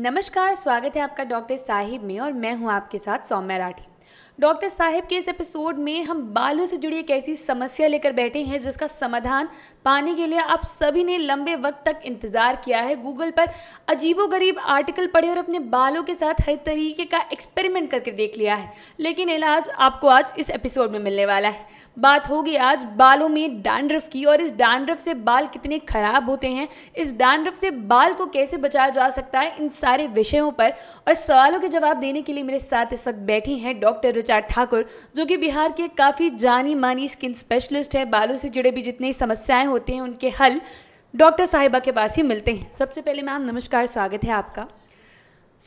नमस्कार स्वागत है आपका डॉक्टर साहिब में और मैं हूं आपके साथ सौम्या राठी डॉक्टर साहब के इस एपिसोड में हम बालों से जुड़ी एक ऐसी समस्या लेकर बैठे हैं जिसका समाधान पाने के लिए आप सभी ने लंबे वक्त तक इंतज़ार किया है गूगल पर अजीबो गरीब आर्टिकल पढ़े और अपने बालों के साथ हर तरीके का एक्सपेरिमेंट करके देख लिया है लेकिन इलाज आपको आज इस एपिसोड में मिलने वाला है बात होगी आज बालों में डांड्रफ की और इस डांड्रफ से बाल कितने ख़राब होते हैं इस डांड्रफ से बाल को कैसे बचाया जा सकता है इन सारे विषयों पर और सवालों के जवाब देने के लिए मेरे साथ इस वक्त बैठी हैं डॉक्टर प्रचार ठाकुर जो कि बिहार के काफ़ी जानी मानी स्किन स्पेशलिस्ट है बालों से जुड़े भी जितनी समस्याएं होती हैं उनके हल डॉक्टर साहिबा के पास ही मिलते हैं सबसे पहले मैम नमस्कार स्वागत है आपका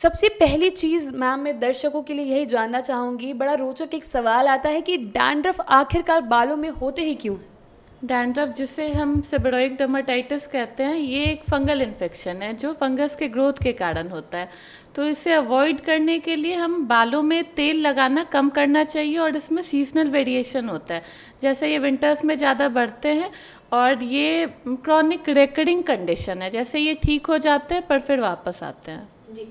सबसे पहली चीज़ मैम मैं दर्शकों के लिए यही जानना चाहूँगी बड़ा रोचक एक सवाल आता है कि डैंड्रफ आखिरकार बालों में होते ही क्यों है डैंड्रफ जिसे हम सेबेडोइक डर्माटाइटिस कहते हैं ये एक फंगल इन्फेक्शन है जो फंगस के ग्रोथ के कारण होता है तो इसे अवॉइड करने के लिए हम बालों में तेल लगाना कम करना चाहिए और इसमें सीजनल वेरिएशन होता है जैसे ये विंटर्स में ज़्यादा बढ़ते हैं और ये क्रॉनिक रेकरिंग कंडीशन है जैसे ये ठीक हो जाते हैं पर फिर वापस आते हैं जी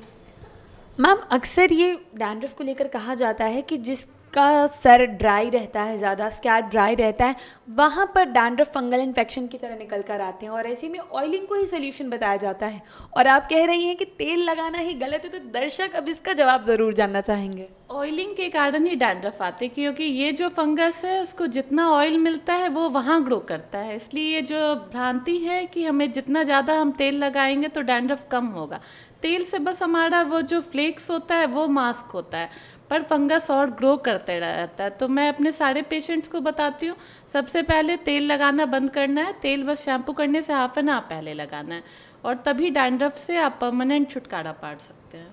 मैम अक्सर ये डैंड्रफ को लेकर कहा जाता है कि जिस का सर ड्राई रहता है ज़्यादा स्कैल्प ड्राई रहता है वहाँ पर डैंड्रफ फंगल इन्फेक्शन की तरह निकल कर आते हैं और ऐसे में ऑयलिंग को ही सोल्यूशन बताया जाता है और आप कह रही हैं कि तेल लगाना ही गलत है तो दर्शक अब इसका जवाब ज़रूर जानना चाहेंगे ऑयलिंग के कारण ही डैंड्रफ आते हैं क्योंकि ये जो फंगस है उसको जितना ऑयल मिलता है वो वहाँ ग्रो करता है इसलिए ये जो भ्रांति है कि हमें जितना ज़्यादा हम तेल लगाएंगे तो डैंड्रफ कम होगा तेल से बस हमारा वो जो फ्लेक्स होता है वो मास्क होता है पर फंगस और ग्रो करते रहता है तो मैं अपने सारे पेशेंट्स को बताती हूँ सबसे पहले तेल लगाना बंद करना है तेल बस शैम्पू करने से हाफ एन आवर पहले लगाना है और तभी डैंड्रफ से आप परमानेंट छुटकारा पा सकते हैं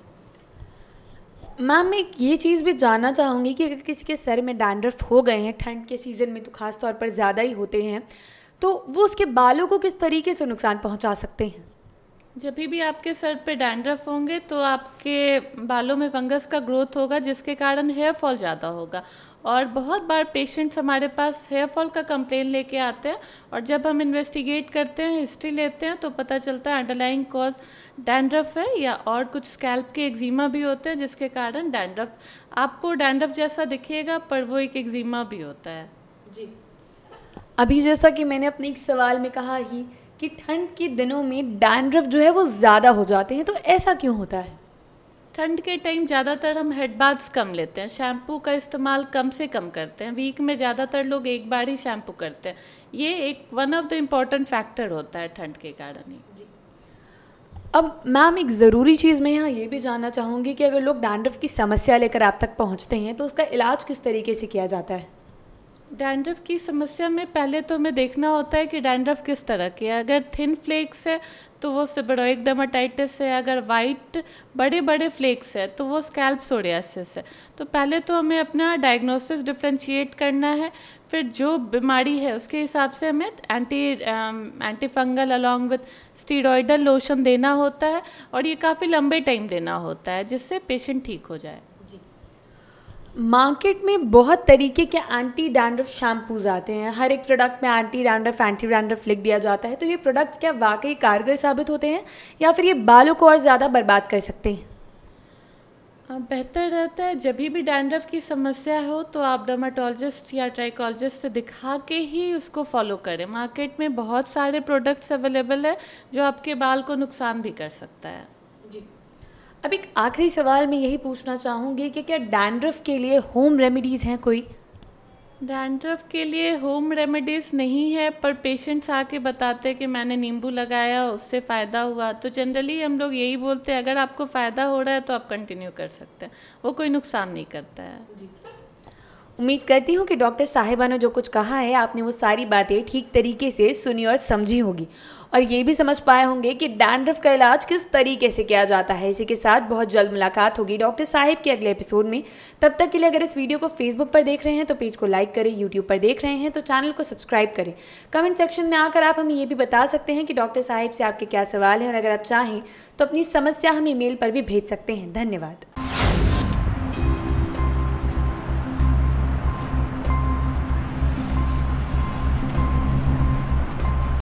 मैम मैं ये चीज़ भी जानना चाहूँगी कि अगर किसी के सर में डैंड्रफ हो गए हैं ठंड के सीज़न में तो ख़ास तौर पर ज़्यादा ही होते हैं तो वो उसके बालों को किस तरीके से नुकसान पहुँचा सकते हैं जब भी आपके सर पे डैंड्रफ होंगे तो आपके बालों में फंगस का ग्रोथ होगा जिसके कारण हेयर फॉल ज़्यादा होगा और बहुत बार पेशेंट्स हमारे पास हेयर फॉल का कंप्लेन लेके आते हैं और जब हम इन्वेस्टिगेट करते हैं हिस्ट्री लेते हैं तो पता चलता है अंडरलाइंग कॉज डैंड्रफ है या और कुछ स्कैल्प के एक्जिमा भी होते हैं जिसके कारण डैंड्रफ आपको डैंड्रफ जैसा दिखेगा पर वो एक एक्जिमा भी होता है जी अभी जैसा कि मैंने अपने एक सवाल में कहा ही कि ठंड के दिनों में डैंड्रफ जो है वो ज़्यादा हो जाते हैं तो ऐसा क्यों होता है ठंड के टाइम ज़्यादातर हम हेड बाथ्स कम लेते हैं शैम्पू का इस्तेमाल कम से कम करते हैं वीक में ज़्यादातर लोग एक बार ही शैम्पू करते हैं ये एक one of the important factor होता है ठंड के कारण ही अब मैम एक ज़रूरी चीज़ मैं यहाँ ये भी जानना चाहूँगी कि अगर लोग डैंड्रफ की समस्या लेकर आप तक पहुँचते हैं तो उसका इलाज किस तरीके से किया जाता है डैंड्रफ की समस्या में पहले तो हमें देखना होता है कि डैंड्रफ किस तरह की है अगर थिन फ्लेक्स है तो वो सिबरोइक डर्माटाइटिस है अगर वाइट बड़े बड़े फ्लेक्स है तो वो स्कैल्प सोडियासिस है तो पहले तो हमें अपना डायग्नोसिस डिफ्रेंशिएट करना है फिर जो बीमारी है उसके हिसाब से हमें anti anti fungal along with steroidal lotion देना होता है और ये काफ़ी लंबे टाइम देना होता है जिससे पेशेंट ठीक हो जाए मार्केट में बहुत तरीके के एंटी डैंड्रफ शैम्पूज आते हैं हर एक प्रोडक्ट में एंटी डैंड्रफ एंटी डैंड्रफ लिख दिया जाता है तो ये प्रोडक्ट्स क्या वाकई कारगर साबित होते हैं या फिर ये बालों को और ज़्यादा बर्बाद कर सकते हैं बेहतर रहता है जब भी डैंड्रफ की समस्या हो तो आप डर्माटोलॉजिस्ट या ट्राइकोलॉजिस्ट दिखा के ही उसको फॉलो करें मार्केट में बहुत सारे प्रोडक्ट्स अवेलेबल है जो आपके बाल को नुकसान भी कर सकता है अब एक आखिरी सवाल मैं यही पूछना चाहूँगी कि क्या डैंड्रफ के लिए होम रेमेडीज़ हैं कोई डैंड्रफ के लिए होम रेमेडीज़ नहीं है पर पेशेंट्स आके बताते कि मैंने नींबू लगाया उससे फ़ायदा हुआ तो जनरली हम लोग यही बोलते हैं अगर आपको फ़ायदा हो रहा है तो आप कंटिन्यू कर सकते हैं वो कोई नुकसान नहीं करता है जी उम्मीद करती हूँ कि डॉक्टर साहिबा ने जो कुछ कहा है आपने वो सारी बातें ठीक तरीके से सुनी और समझी होगी और ये भी समझ पाए होंगे कि डैंड्रफ का इलाज किस तरीके से किया जाता है इसी के साथ बहुत जल्द मुलाकात होगी डॉक्टर साहिब के अगले एपिसोड में तब तक के लिए अगर इस वीडियो को फेसबुक पर देख रहे हैं तो पेज को लाइक करें यूट्यूब पर देख रहे हैं तो चैनल को सब्सक्राइब करें कमेंट सेक्शन में आकर आप हमें ये भी बता सकते हैं कि डॉक्टर साहिब से आपके क्या सवाल हैं और अगर आप चाहें तो अपनी समस्या हम ई पर भी भेज सकते हैं धन्यवाद